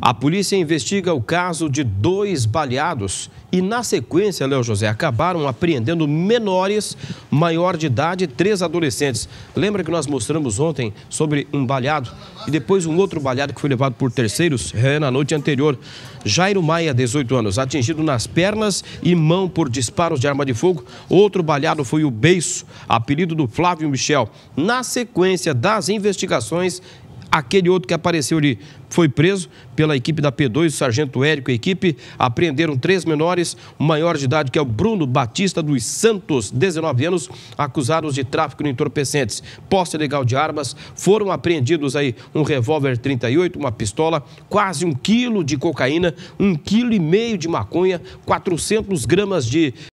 A polícia investiga o caso de dois baleados e, na sequência, Léo José, acabaram apreendendo menores, maior de idade, três adolescentes. Lembra que nós mostramos ontem sobre um baleado e depois um outro baleado que foi levado por terceiros é, na noite anterior? Jairo Maia, 18 anos, atingido nas pernas e mão por disparos de arma de fogo. Outro baleado foi o Beiço, apelido do Flávio Michel. Na sequência das investigações, Aquele outro que apareceu ali foi preso pela equipe da P2, o sargento Érico e a equipe. Apreenderam três menores, o maior de idade, que é o Bruno Batista dos Santos, 19 anos, acusados de tráfico de entorpecentes, posse ilegal de armas. Foram apreendidos aí um revólver 38, uma pistola, quase um quilo de cocaína, um quilo e meio de maconha, 400 gramas de